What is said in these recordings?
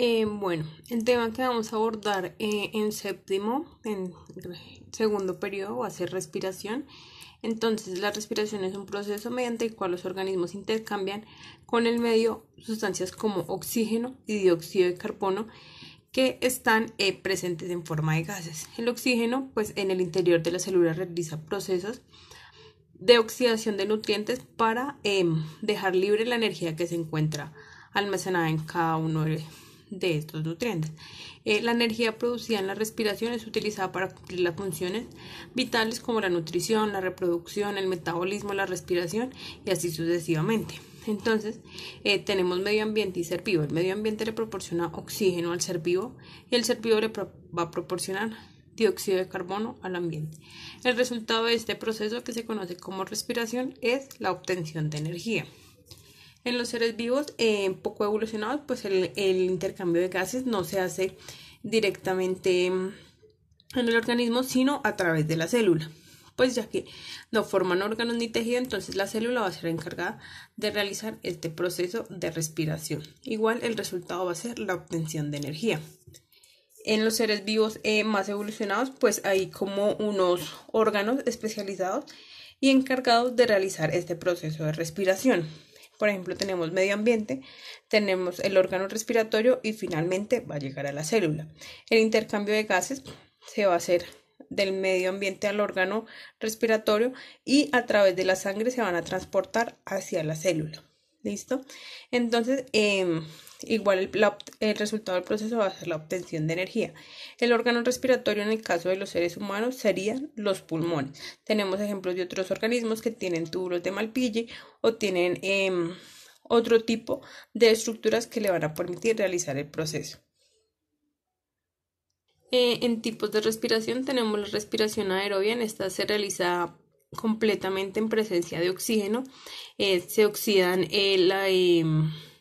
Eh, bueno, el tema que vamos a abordar eh, en séptimo, en segundo periodo, va a ser respiración. Entonces, la respiración es un proceso mediante el cual los organismos intercambian con el medio sustancias como oxígeno y dióxido de carbono que están eh, presentes en forma de gases. El oxígeno, pues en el interior de la célula realiza procesos de oxidación de nutrientes para em, dejar libre la energía que se encuentra almacenada en cada uno de ellos de estos nutrientes. Eh, la energía producida en la respiración es utilizada para cumplir las funciones vitales como la nutrición, la reproducción, el metabolismo, la respiración y así sucesivamente. Entonces, eh, tenemos medio ambiente y ser vivo. El medio ambiente le proporciona oxígeno al ser vivo y el ser vivo le va a proporcionar dióxido de carbono al ambiente. El resultado de este proceso que se conoce como respiración es la obtención de energía. En los seres vivos eh, poco evolucionados, pues el, intercambio de gases no se hace directamente mm, en el organismo, sino a través de la célula. Pues ya que no forman órganos ni tejido, entonces la célula va a ser encargada de realizar este proceso de respiración. Igual el resultado va a ser la obtención de energía. En los seres vivos eh, más evolucionados, pues hay como unos órganos especializados y encargados de realizar este proceso de respiración. Por ejemplo, tenemos medio ambiente, tenemos el órgano respiratorio y finalmente va a llegar a la célula. El intercambio de gases se va a hacer del medio ambiente al órgano respiratorio y a través de la sangre se van a transportar hacia la célula. ¿Listo? Entonces, em, igual el, resultado del proceso va a ser la obtención de energía. El órgano respiratorio en el caso de los seres humanos serían los pulmones. Tenemos ejemplos de otros organismos que tienen túbulos de Malpighi o tienen em, otro tipo de estructuras que le van a permitir realizar el proceso. Eh, en tipos de respiración tenemos la respiración aerobia, esta se realiza completamente en presencia de oxígeno, eh, se oxidan eh, eh,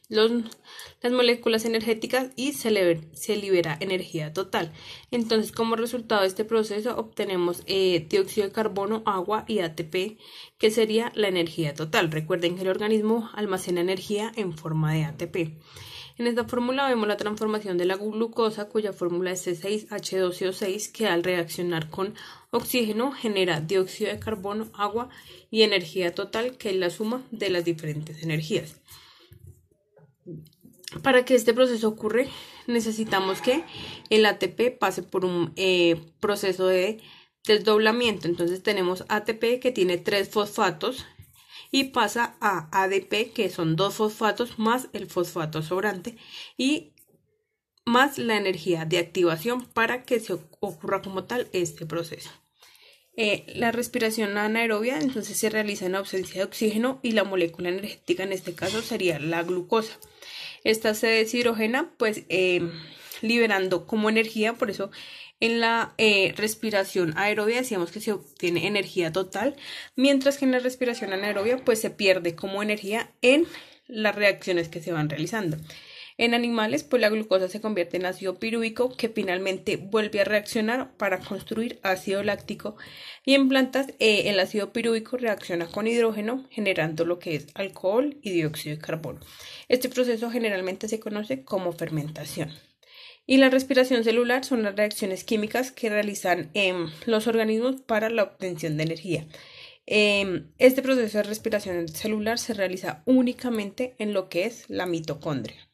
las moléculas energéticas y se, se, libera energía total. Entonces, como resultado de este proceso, obtenemos dióxido de carbono, agua y ATP, que sería la energía total. Recuerden que el organismo almacena energía en forma de ATP. En esta fórmula vemos la transformación de la glucosa, cuya fórmula es C6H12O6, que al reaccionar con oxígeno genera dióxido de carbono, agua y energía total, que es la suma de las diferentes energías. Para que este proceso ocurra, necesitamos que el ATP pase por un eh, proceso de desdoblamiento. Entonces tenemos ATP que tiene tres fosfatos y pasa a ADP, que son dos fosfatos más el fosfato sobrante y más la energía de activación para que se ocurra como tal este proceso. Eh, la respiración anaerobia entonces se realiza en ausencia de oxígeno y la molécula energética en este caso sería la glucosa. Esta se deshidrogena pues em, liberando como energía, por eso en la eh, respiración aerobia decíamos que se obtiene energía total, mientras que en la respiración anaerobia pues se pierde como energía en las reacciones que se van realizando. En animales, pues la glucosa se convierte en ácido pirúvico que finalmente vuelve a reaccionar para construir ácido láctico y en plantas eh, el ácido pirúvico reacciona con hidrógeno generando lo que es alcohol y dióxido de carbono. Este proceso generalmente se conoce como fermentación. Y la respiración celular son las reacciones químicas que realizan em, los organismos para la obtención de energía. Em, este proceso de respiración celular se realiza únicamente en lo que es la mitocondria.